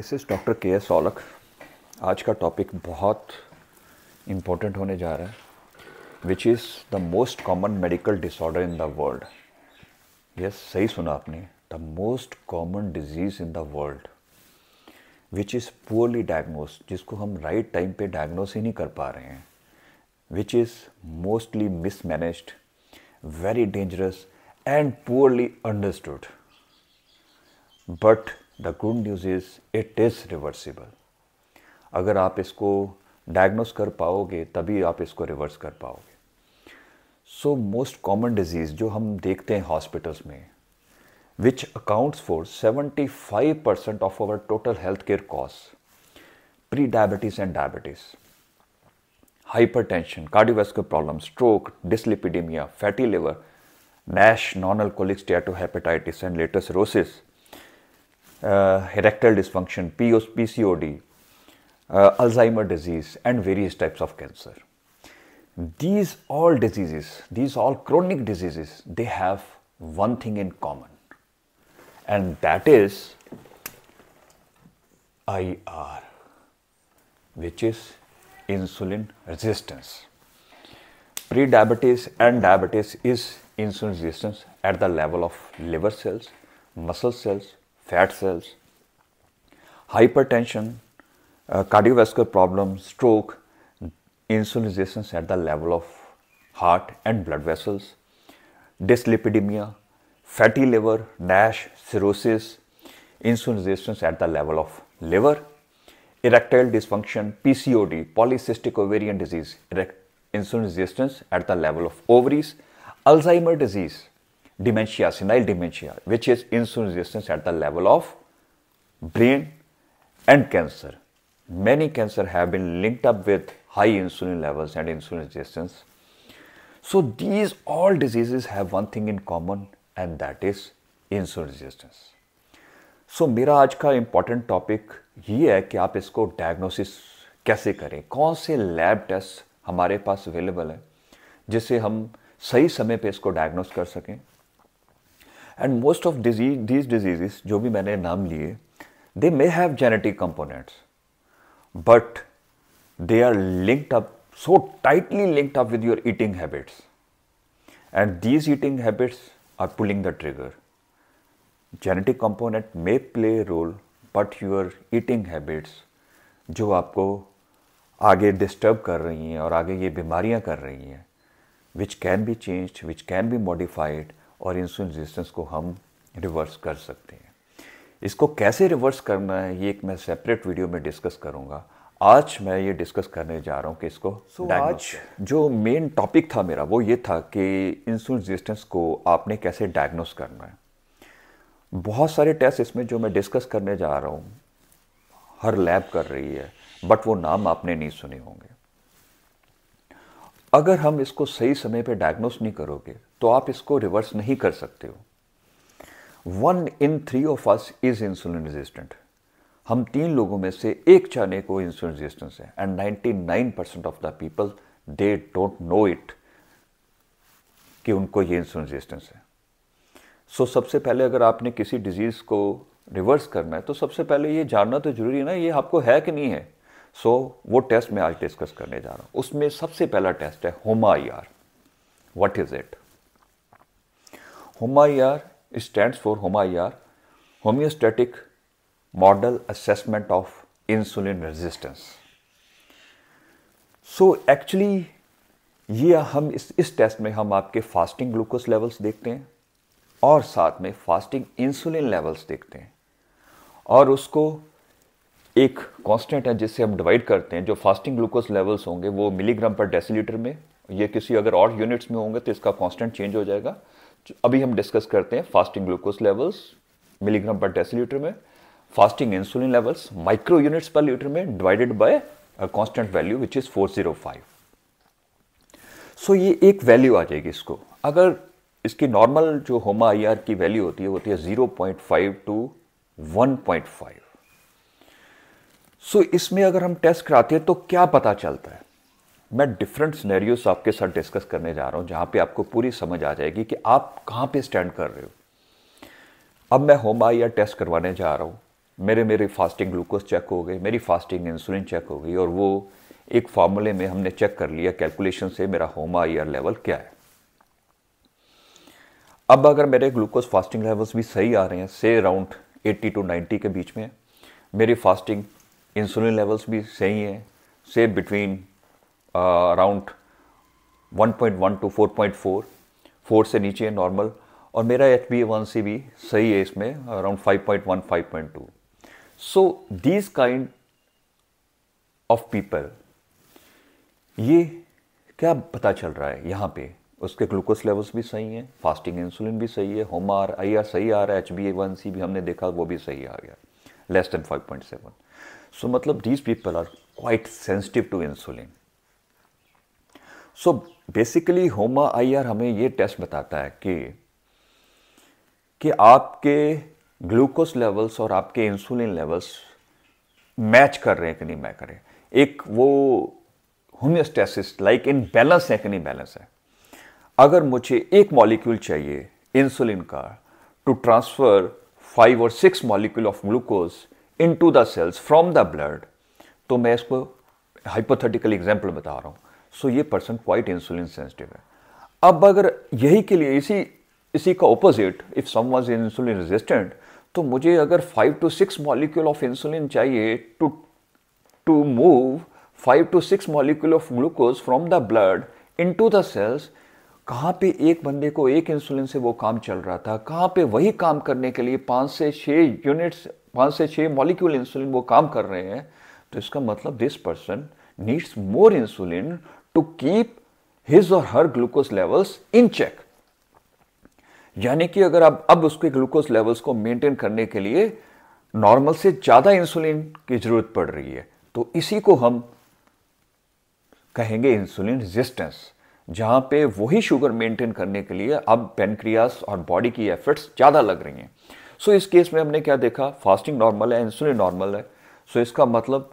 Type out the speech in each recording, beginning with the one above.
This is doctor K S Olakh आज का topic बहुत इम्पोर्टेंट होने जा रहा है which is the most common medical disorder in the world yes सही सुना आपने the most common disease in the world which is poorly diagnose जिसको हम राइट right टाइम पे डायग्नोज ही नहीं कर पा रहे हैं which is mostly mismanaged very dangerous and poorly understood but the good news is it is reversible अगर आप इसको डायग्नोस कर पाओगे तभी आप इसको रिवर्स कर पाओगे सो मोस्ट कॉमन डिजीज़ जो हम देखते हैं हॉस्पिटल्स में which accounts for 75 percent of our total health care cost pre diabetes and diabetes hypertension cardiovascular problem stroke dyslipidemia fatty liver NASH non alcoholic steatohepatitis and latest रोसिस Uh, erectile dysfunction, PCOD, uh, Alzheimer disease, and various types of cancer. These all diseases, these all chronic diseases, they have one thing in common, and that is IR, which is insulin resistance. Pre-diabetes and diabetes is insulin resistance at the level of liver cells, muscle cells, fat cells, hypertension, uh, cardiovascular problems, stroke, insulin resistance at the level of heart and blood vessels, dyslipidemia, fatty liver, NASH, cirrhosis, insulin resistance at the level of liver, erectile dysfunction, PCOD, polycystic ovarian disease, insulin resistance at the level of ovaries, Alzheimer disease, dementia, senile dementia, which is insulin resistance at the level of brain and cancer. Many cancer have been linked up with high insulin levels and insulin resistance. So these all diseases have one thing in common and that is insulin resistance. So so, मेरा आज का important topic ये है कि आप इसको diagnosis कैसे करें कौन से लैब टेस्ट हमारे पास अवेलेबल है जिससे हम सही समय पे इसको डायग्नोस कर सकें and most of disease these diseases जो भी मैंने नाम लिए they may have genetic components but they are linked up so tightly linked up with your eating habits and these eating habits are pulling the trigger genetic component may play role but your eating habits जो आपको आगे disturb कर रही हैं और आगे ये बीमारियाँ कर रही हैं which can be change which can be modified और इंसुलिन रेजिस्टेंस को हम रिवर्स कर सकते हैं इसको कैसे रिवर्स करना है ये एक मैं सेपरेट वीडियो में डिस्कस करूंगा आज मैं ये डिस्कस करने जा रहा हूँ कि इसको so, आज जो मेन टॉपिक था मेरा वो ये था कि इंसुलिन रेजिस्टेंस को आपने कैसे डायग्नोस करना है बहुत सारे टेस्ट इसमें जो मैं डिस्कस करने जा रहा हूँ हर लैब कर रही है बट वो नाम आपने नहीं सुने होंगे अगर हम इसको सही समय पे डायग्नोस नहीं करोगे तो आप इसको रिवर्स नहीं कर सकते हो one in three of us is insulin resistant हम तीन लोगों में से एक चाने को इंसुलिन रेजिस्टेंस है and 99 percent of the people they don't know it कि उनको ये इंसुलिन रेजिस्टेंस है सो so, सबसे पहले अगर आपने किसी डिजीज़ को रिवर्स करना है तो सबसे पहले ये जानना तो जरूरी है ना ये आपको है कि नहीं है सो वो टेस्ट मैं आज डिस्कस करने जा रहा हूं उसमें सबसे पहला टेस्ट है HOMA I R what is it HOMA I R stand for HOMA I R homeostatic model assessment of insulin resistance so actually ये हम इस इस टेस्ट में हम आपके फास्टिंग ग्लूकोज लेवल्स देखते हैं और साथ में फास्टिंग इंसुलिन लेवल्स देखते हैं और उसको एक कांस्टेंट है जिससे हम डिवाइड करते हैं जो फास्टिंग ग्लूकोज लेवल्स होंगे वो मिलीग्राम पर डेसीलीटर में ये किसी अगर और यूनिट्स में होंगे तो इसका कांस्टेंट चेंज हो जाएगा अभी हम डिस्कस करते हैं fasting glucose levels milligram per decilitre में fasting insulin levels micro units per litre में divided by constant value which is four zero five so ये एक वैल्यू आ जाएगी इसको अगर इसकी नॉर्मल जो होमा आई की वैल्यू होती है होती है zero point five to one point five so so, इसमें अगर हम टेस्ट कराते हैं तो क्या पता चलता है मैं डिफरेंट सिनेरियोस आपके साथ डिस्कस करने जा रहा हूं जहां पे आपको पूरी समझ आ जाएगी कि आप कहां पे स्टैंड कर रहे हो अब मैं होम आई या टेस्ट करवाने जा रहा हूं मेरे मेरे फास्टिंग ग्लूकोज चेक हो गए मेरी फास्टिंग इंसुलिन चेक हो गई और वो एक फॉर्मूले में हमने चेक कर लिया कैलकुलेशन से मेरा होम आई आर लेवल क्या है अब अगर मेरे ग्लूकोज फास्टिंग लेवल्स भी सही आ रहे हैं से अराउंड 80 टू 90 के बीच में मेरी फास्टिंग इंसुलिन लेवल्स भी सही हैं से बिटवीन अराउंड 1.1 टू 4.4 फोर से नीचे है नॉर्मल और मेरा एच बी वन सी भी सही है इसमें around 5.1 5.2 so these kind of people ये क्या पता चल रहा है यहाँ पे उसके ग्लूकोज लेवल्स भी सही हैं फास्टिंग इंसुलिन भी सही है होम आर आई आर सही आ रहा है H B A one C भी हमने देखा वो भी सही आ गया less than five point seven So, मतलब these people are quite sensitive to insulin so basically HOMA I are हमें ये टेस्ट बताता है कि कि आपके ग्लूकोज लेवल्स और आपके इंसुलिन लेवल्स मैच कर रहे हैं कि नहीं मैच कर रहे एक वो होम्योस्टेसिस लाइक इन बैलेंस है कि नहीं बैलेंस है अगर मुझे एक मॉलिक्यूल चाहिए इंसुलिन का टू ट्रांसफ़र फाइव और six molecule of glucose into the cells from the blood तो मैं इसको हाइपोथेटिकल एग्जाम्पल बता रहा हूँ सो so, ये पर्सन क्वाइट इंसुलिन सेंसिटिव है अब अगर यही के लिए इसी इसी का opposite if some was insulin resistant तो मुझे अगर five to six molecule of insulin चाहिए to to move five to six molecule of glucose from the blood into the cells कहाँ पे एक बंदे को एक इंसुलिन से वो काम चल रहा था कहाँ पे वही काम करने के लिए पाँच से छः यूनिट्स पाँच से छः मॉलिक्यूल इंसुलिन वो काम कर रहे हैं तो इसका मतलब this person needs more insulin to keep his और her glucose levels in check यानी कि अगर आप अब उसके ग्लूकोज लेवल्स को मेंटेन करने के लिए नॉर्मल से ज़्यादा इंसुलिन की ज़रूरत पड़ रही है तो इसी को हम कहेंगे इंसुलिन रेजिस्टेंस जहां पे वही शुगर मेंटेन करने के लिए अब पेनक्रियास और बॉडी की एफर्ट्स ज़्यादा लग रही हैं सो so, इस केस में हमने क्या देखा फास्टिंग नॉर्मल है इंसुलिन नॉर्मल है सो so, इसका मतलब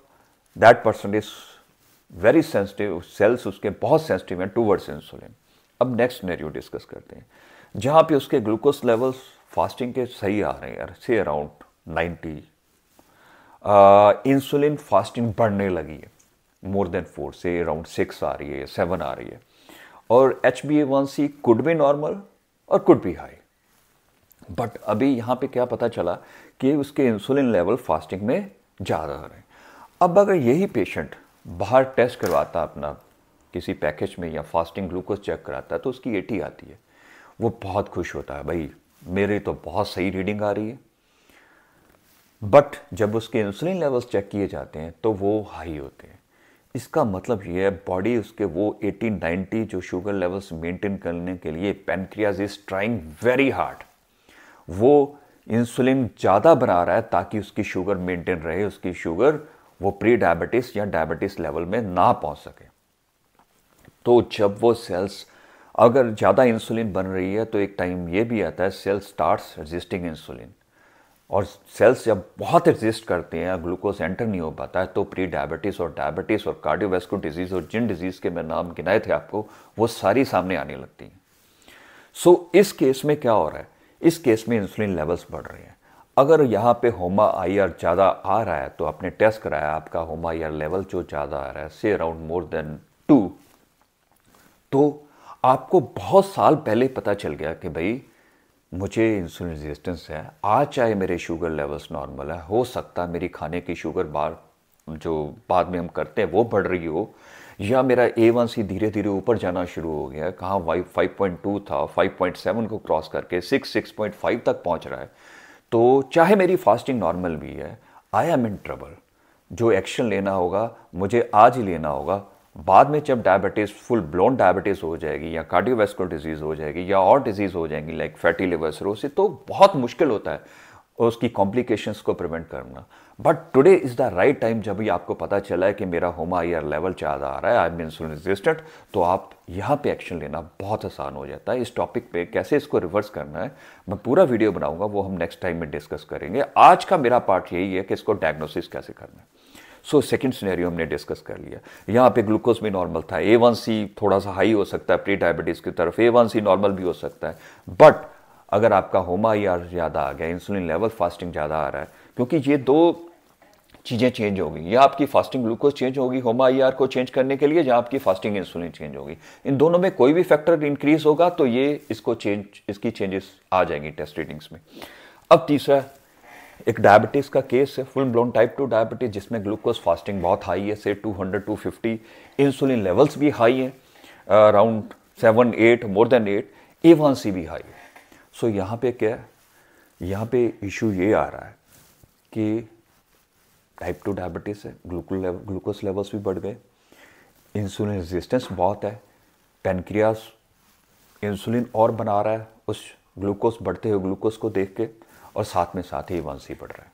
that person is very sensitive cells उसके बहुत सेंसिटिव हैं टूवर्ड्स इंसुलिन अब नेक्स्ट नेरियो डिस्कस करते हैं जहाँ पे उसके ग्लूकोज लेवल्स फास्टिंग के सही आ रहे हैं से अराउंड नाइन्टी इंसुलिन फास्टिंग बढ़ने लगी है मोर देन फोर से अराउंड सिक्स आ रही है सेवन आ रही है और H B A one C could be normal और कुड बी हाई बट अभी यहाँ पे क्या पता चला कि उसके इंसुलिन लेवल फास्टिंग में जा रहा है अब अगर यही पेशेंट बाहर टेस्ट करवाता अपना किसी पैकेज में या फास्टिंग ग्लूकोज चेक कराता तो उसकी एटी आती है वो बहुत खुश होता है भाई मेरी तो बहुत सही रीडिंग आ रही है बट जब उसके इंसुलिन लेवल्स चेक किए जाते हैं तो वो हाई होते हैं इसका मतलब ये है बॉडी उसके वो 80 90 जो शुगर लेवल्स मेंटेन करने के लिए pancreas is trying very hard वो इंसुलिन ज़्यादा बना रहा है ताकि उसकी शुगर मेंटेन रहे उसकी शुगर वो प्री डायबिटिस या डायबिटीज लेवल में ना पहुंच सके तो जब वो सेल्स अगर ज़्यादा इंसुलिन बन रही है तो एक टाइम ये भी आता है सेल स्टार्ट्स रजिस्टिंग इंसुलिन और सेल्स जब बहुत एग्जिस्ट करते हैं ग्लूकोज एंटर नहीं हो पाता है तो प्री डायबिटीज़ और डायबिटीज़ और कार्डियोवेस्कुलर डिजीज़ और जिन डिजीज़ के मैं नाम गिनाए थे आपको वो सारी सामने आने लगती हैं सो so, इस केस में क्या हो रहा है इस केस में इंसुलिन लेवल्स बढ़ रहे हैं अगर यहाँ पे होमा आई आर ज़्यादा आ रहा है तो आपने टेस्ट कराया आपका होमा आई आर लेवल जो ज़्यादा आ रहा है से अराउंड मोर देन टू तो आपको बहुत साल पहले पता चल गया कि भाई मुझे इंसुलिन रेजिस्टेंस है आज चाहे मेरे शुगर लेवल्स नॉर्मल है हो सकता है मेरी खाने की शुगर बार जो बाद में हम करते हैं वो बढ़ रही हो या मेरा ए वन सी धीरे धीरे ऊपर जाना शुरू हो गया कहाँ वाई फाइव पॉइंट टू था फाइव पॉइंट सेवन को क्रॉस करके सिक्स सिक्स पॉइंट फाइव तक पहुँच रहा है तो चाहे मेरी फास्टिंग नॉर्मल भी है आई एम इन ट्रबल जो एक्शन लेना होगा मुझे आज ही लेना होगा बाद में जब डायबिटीज़ फुल ब्लोन डायबिटीज़ हो जाएगी या कार्डियोवेस्कुलर डिजीज़ हो जाएगी या और डिजीज़ हो जाएंगी लाइक फैटी लिवर सिरोसिस तो बहुत मुश्किल होता है उसकी कॉम्प्लिकेशंस को प्रिवेंट करना but today is the right time जब भी आपको पता चला है कि मेरा होमा आयर लेवल ज़्यादा आ रहा है आई एम इंसुलिन रेजिस्टेंट तो आप यहाँ पे एक्शन लेना बहुत आसान हो जाता है इस टॉपिक पे कैसे इसको रिवर्स करना है मैं पूरा वीडियो बनाऊंगा वो हम नेक्स्ट टाइम में डिस्कस करेंगे आज का मेरा पार्ट यही है कि इसको डायग्नोसिस कैसे करना है सो सेकेंड सिनेरियो हमने डिस्कस कर लिया यहाँ पे ग्लूकोज भी नॉर्मल था ए वन सी थोड़ा सा हाई हो सकता है प्री डायबिटीज़ की तरफ ए वन सी नॉर्मल भी हो सकता है बट अगर आपका होमा आर ज़्यादा आ गया इंसुलिन लेवल फास्टिंग ज़्यादा आ रहा है क्योंकि ये दो चीज़ें चेंज होगी या आपकी फास्टिंग ग्लूकोज चेंज होगी होमा आई e को चेंज करने के लिए या आपकी फास्टिंग इंसुलिन चेंज होगी इन दोनों में कोई भी फैक्टर इंक्रीज होगा तो ये इसको चेंज इसकी चेंजेस आ जाएंगी टेस्ट रीडिंग्स में अब तीसरा एक डायबिटीज़ का केस है full blown type two diabetes जिसमें ग्लूकोज फास्टिंग बहुत हाई है से 200 250 इंसुलिन लेवल्स भी हाई हैं around seven eight more than eight A one C भी हाई है सो so, यहाँ पे क्या है यहाँ पे इशू ये आ रहा है कि टाइप टू डायबिटीज़ है ग्लूकोज ग्लूकोज लेवल्स भी बढ़ गए इंसुलिन रेजिस्टेंस बहुत है पेनक्रियास इंसुलिन और बना रहा है उस ग्लूकोज बढ़ते हुए ग्लूकोज को देख के और साथ में साथ ही ही बढ़ रहा है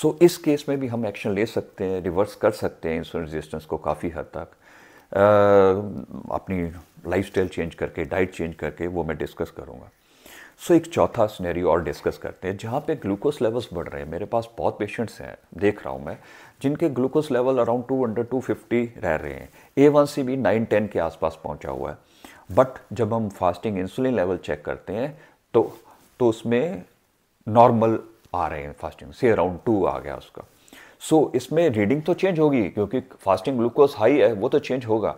सो so, इस केस में भी हम एक्शन ले सकते हैं रिवर्स कर सकते हैं इंसुलिन रेजिस्टेंस को काफ़ी हद तक आ, अपनी लाइफ चेंज करके डाइट चेंज करके वो मैं डिस्कस करूँगा सो एक चौथा स्नेरियो और डिस्कस करते हैं जहाँ पे ग्लूकोज लेवल्स बढ़ रहे हैं मेरे पास बहुत पेशेंट्स हैं देख रहा हूँ मैं जिनके glucose level around two two fifty रह रहे हैं ए वन सी भी नाइन टेन के आसपास पहुँचा हुआ है बट जब हम फास्टिंग इंसुलिन लेवल चेक करते हैं तो तो उसमें नॉर्मल आ रहे हैं फास्टिंग से अराउंड टू आ गया उसका सो so, इसमें रीडिंग तो चेंज होगी क्योंकि फास्टिंग ग्लूकोज हाई है वो तो चेंज होगा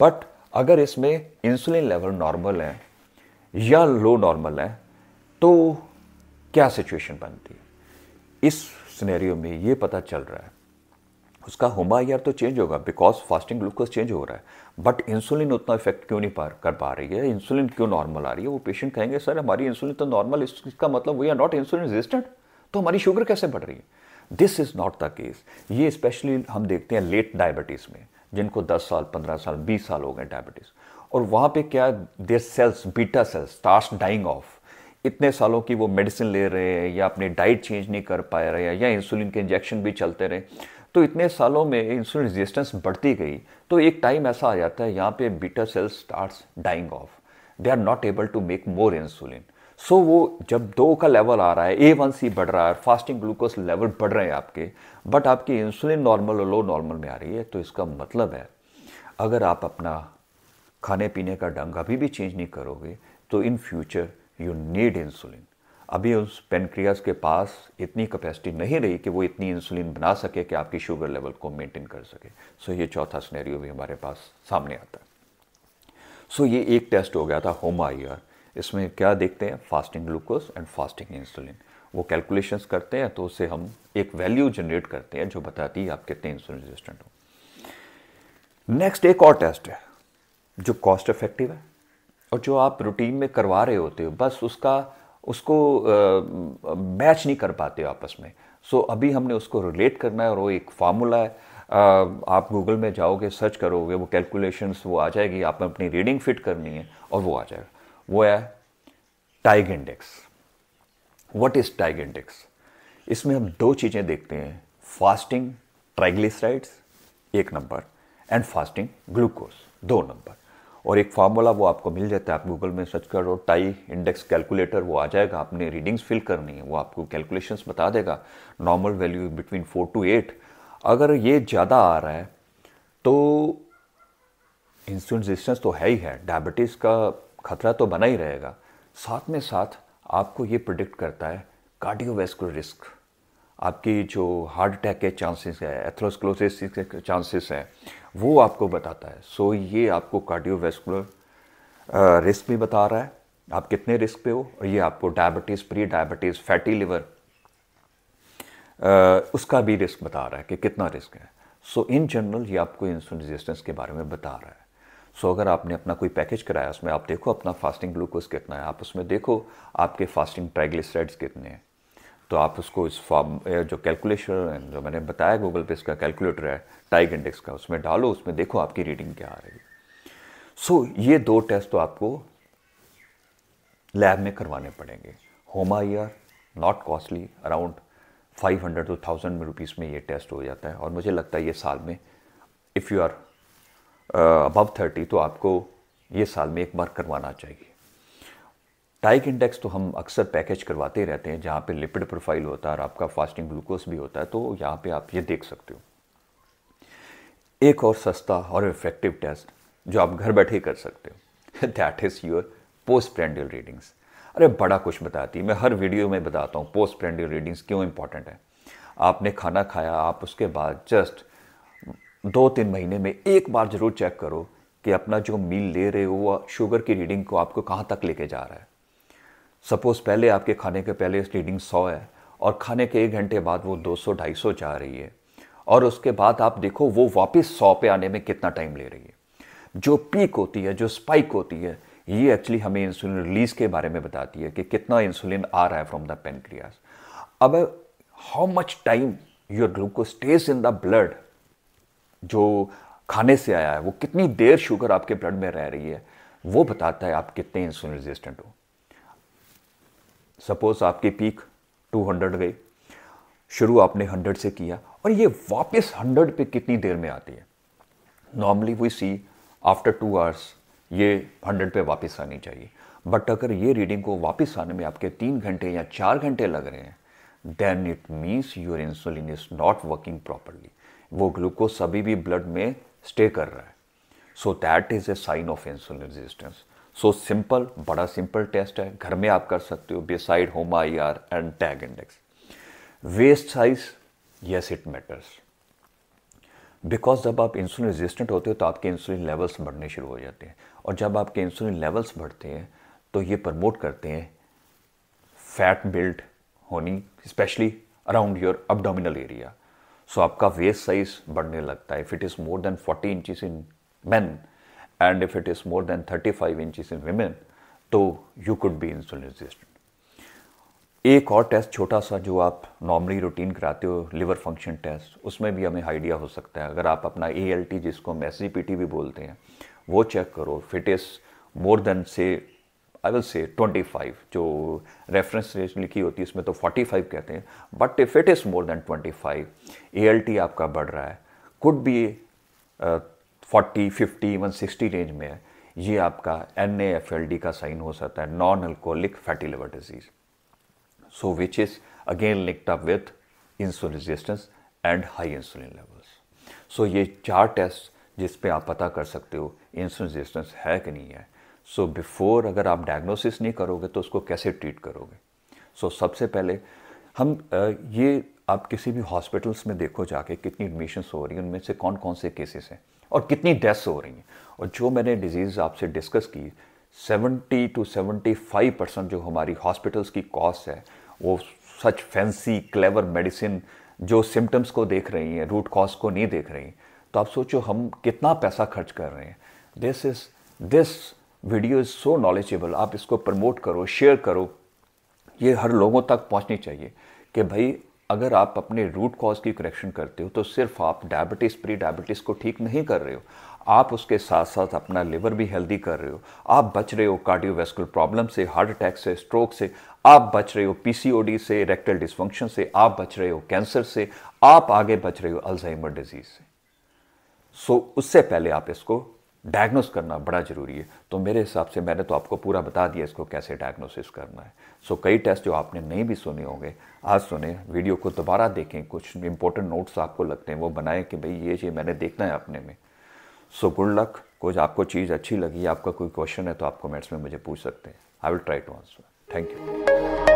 बट अगर इसमें इंसुलिन लेवल नॉर्मल है या लो नॉर्मल है तो क्या सिचुएशन बनती है इस सिनेरियो में ये पता चल रहा है उसका हुमायर तो चेंज होगा बिकॉज फास्टिंग ग्लूकोज चेंज हो रहा है बट इंसुलिन उतना इफेक्ट क्यों नहीं पार कर पा रही है इंसुलिन क्यों नॉर्मल आ रही है वो पेशेंट कहेंगे सर हमारी इंसुलिन तो नॉर्मल इसका मतलब we are not insulin resistant तो हमारी शुगर कैसे बढ़ रही है this is not the case ये स्पेशली हम देखते हैं लेट डायबिटीज़ में जिनको 10 साल 15 साल 20 साल हो गए डायबिटीज़ और वहाँ पे क्या their cells beta cells start dying off इतने सालों की वो मेडिसिन ले रहे हैं या अपनी डाइट चेंज नहीं कर पा रहे या इंसुलिन के इंजेक्शन भी चलते रहे तो इतने सालों में इंसुलिन रेजिस्टेंस बढ़ती गई तो एक टाइम ऐसा आ जाता है यहाँ पे beta cells start dying off they are not able to make more insulin so वो जब दो का लेवल आ रहा है ए वन सी बढ़ रहा है फास्टिंग ग्लूकोज लेवल बढ़ रहे हैं आपके बट आपकी इंसुलिन नॉर्मल और लो नॉर्मल में आ रही है तो इसका मतलब है अगर आप अपना खाने पीने का ढंग अभी भी चेंज नहीं करोगे तो in future you need insulin अभी उस पेनक्रियाज के पास इतनी कैपेसिटी नहीं रही कि वो इतनी इंसुलिन बना सके कि आपकी शुगर लेवल को मेंटेन कर सके सो ये चौथा स्नैरियो भी हमारे पास सामने आता है सो ये एक टेस्ट हो गया था होम आई इसमें क्या देखते हैं fasting glucose and fasting insulin वो कैलकुलेशंस करते हैं तो उससे हम एक वैल्यू जनरेट करते हैं जो बताती है आप कितने इंसुलिन रेजिस्टेंट हो नेक्स्ट एक और टेस्ट है जो कॉस्ट इफ़ेक्टिव है और जो आप रूटीन में करवा रहे होते हो बस उसका उसको मैच नहीं कर पाते आपस में सो so, अभी हमने उसको रिलेट करना है और वो एक फार्मूला है आ, आप गूगल में जाओगे सर्च करोगे वो कैलकुलेशंस वो आ जाएगी आपने अपनी रीडिंग फिट करनी है और वो आ जाएगा वो है TyG index what is TyG index इसमें हम दो चीज़ें देखते हैं फास्टिंग ट्राइग्लिसराइड्स एक नंबर एंड फास्टिंग ग्लूकोज दो नंबर और एक फार्मूला वो आपको मिल जाता है आप गूगल में सर्च करो टाई इंडेक्स कैलकुलेटर वो आ जाएगा आपने रीडिंग्स फिल करनी है वो आपको कैलकुलेशंस बता देगा normal value between four to eight अगर ये ज़्यादा आ रहा है तो इंसुलिन रेजिस्टेंस तो है ही है डायबिटीज़ का खतरा तो बना ही रहेगा साथ में साथ आपको ये प्रिडिक्ट करता है कार्डियोवेस्कुलर रिस्क आपकी जो हार्ट अटैक के चांसेस है एथ्रोस्क्लोसिस के चांसेस हैं वो आपको बताता है सो so, ये आपको कार्डियोवेस्कुलर रिस्क भी बता रहा है आप कितने रिस्क पे हो और ये आपको diabetes pre diabetes fatty liver उसका भी रिस्क बता रहा है कि कितना रिस्क है सो इन जनरल ये आपको इंसुलिन रेजिस्टेंस के बारे में बता रहा है सो so, अगर आपने अपना कोई पैकेज कराया उसमें आप देखो अपना फास्टिंग ग्लूकोज कितना है आप उसमें देखो आपके फास्टिंग ट्राइग्लिसराइड्स कितने हैं तो आप उसको इस फॉर्म जो कैलकुलेशन जो मैंने बताया गूगल पे इसका कैलकुलेटर है टाइग इंडेक्स का उसमें डालो उसमें देखो आपकी रीडिंग क्या आ रही है सो so, ये दो टेस्ट तो आपको लैब में करवाने पड़ेंगे HOMA I R not costly around 500 to thousand rupees में ये टेस्ट हो जाता है और मुझे लगता है ये साल में if you are above thirty तो आपको ये साल में एक बार करवाना चाहिए टाइक इंडेक्स तो हम अक्सर पैकेज करवाते रहते हैं जहाँ पे लिपिड प्रोफाइल होता है और आपका फास्टिंग ग्लूकोज भी होता है तो यहाँ पे आप ये देख सकते हो एक और सस्ता और इफेक्टिव टेस्ट जो आप घर बैठे कर सकते हो that is your post prandial readings अरे बड़ा कुछ बताती है मैं हर वीडियो में बताता हूँ पोस्ट प्रेंडियल रीडिंग्स क्यों इंपॉर्टेंट है आपने खाना खाया आप उसके बाद जस्ट दो तीन महीने में एक बार ज़रूर चेक करो कि अपना जो मील ले रहे हो वह शुगर की रीडिंग को आपको कहाँ तक लेके जा रहा है सपोज़ पहले आपके खाने के पहले रीडिंग सौ है और खाने के एक घंटे बाद वो दो सौ ढाई सौ जा रही है और उसके बाद आप देखो वो वापस सौ पे आने में कितना टाइम ले रही है जो पीक होती है जो स्पाइक होती है ये एक्चुअली हमें इंसुलिन रिलीज के बारे में बताती है कि कितना इंसुलिन आ रहा है फ्रॉम द पेनक्रियाज अब how much time your stays in the blood जो खाने से आया है वो कितनी देर शुगर आपके ब्लड में रह रही है वो बताता है आप कितने इंसुलिन रेजिस्टेंट हो सपोज़ आपकी पीक 200 गई शुरू आपने 100 से किया और ये वापस 100 पे कितनी देर में आती है normally we see after two hours ये 100 पे वापस आनी चाहिए बट अगर ये रीडिंग को वापस आने में आपके तीन घंटे या चार घंटे लग रहे हैं then it means your insulin is not working properly वो ग्लूकोज सभी भी ब्लड में स्टे कर रहा है so that is a sign of insulin resistance so simple बड़ा सिंपल टेस्ट है घर में आप कर सकते हो besides HOMA I R and TyG index waist size yes it matters because जब आप इंसुलिन रेजिस्टेंट होते हो तो आपके इंसुलिन लेवल्स बढ़ने शुरू हो जाते हैं और जब आपके इंसुलिन लेवल्स बढ़ते हैं तो ये प्रमोट करते हैं फैट बिल्ड होनी specially around your abdominal area so आपका वेस्ट साइज बढ़ने लगता है if it is more than forty inches in man and if it is more than 35 inches in women तो you could be insulin resistant एक और test छोटा सा जो आप नॉर्मली रूटीन कराते हो लिवर फंक्शन टेस्ट उसमें भी हमें आइडिया हो सकता है अगर आप अपना ए एल टी जिसको हम एस सी पी टी भी बोलते हैं वो चेक करो fit is more than say I will say twenty five जो रेफरेंस रेंज लिखी होती है इसमें तो फोर्टी फाइव कहते हैं but if it is more than twenty five A L T आपका बढ़ रहा है could be fifty one sixty range में है ये आपका N A F L D का साइन हो सकता है non alcoholic fatty liver disease so which is again linked up with insulin resistance and high insulin levels so ये चार टेस्ट जिस पे आप पता कर सकते हो इंसुलिन रेजिस्टेंस है कि नहीं है सो so बिफोर अगर आप डायग्नोसिस नहीं करोगे तो उसको कैसे ट्रीट करोगे सो so सबसे पहले हम ये आप किसी भी हॉस्पिटल्स में देखो जाके कितनी एडमिशन्स हो रही हैं उनमें से कौन कौन से केसेस हैं और कितनी डेथ्स हो रही हैं और जो मैंने डिजीज़ आपसे डिस्कस की 70 टू 75 परसेंट जो हमारी हॉस्पिटल्स की कॉस्ट है वो सच फैंसी क्लेवर मेडिसिन जो सिम्टम्स को देख रही हैं रूट कॉज को नहीं देख रही तो आप सोचो हम कितना पैसा खर्च कर रहे हैं this is this video is so knowledgeable आप इसको प्रमोट करो शेयर करो ये हर लोगों तक पहुंचनी चाहिए कि भाई अगर आप अपने रूट कॉज की करेक्शन करते हो तो सिर्फ आप डायबिटीज़ प्री डायबिटीज़ को ठीक नहीं कर रहे हो आप उसके साथ साथ अपना लिवर भी हेल्दी कर रहे हो आप बच रहे हो कार्डियोवेस्कुलर प्रॉब्लम से हार्ट अटैक से स्ट्रोक से आप बच रहे हो पीसीओडी से रेक्टल डिस्फंक्शन से आप बच रहे हो कैंसर से आप आगे बच रहे हो अल्जाइमर डिजीज़ से सो so, उससे पहले आप इसको डायग्नोस करना बड़ा ज़रूरी है तो मेरे हिसाब से मैंने तो आपको पूरा बता दिया इसको कैसे डायग्नोसिस करना है सो so, कई टेस्ट जो आपने नहीं भी सुने होंगे आज सुने वीडियो को दोबारा देखें कुछ इंपॉर्टेंट नोट्स आपको लगते हैं वो बनाएं कि भाई ये ये मैंने देखना है अपने में सो गुड लक कुछ आपको चीज़ अच्छी लगी आपका कोई क्वेश्चन है तो आप कमेंट्स में मुझे पूछ सकते हैं I will try to answer thank you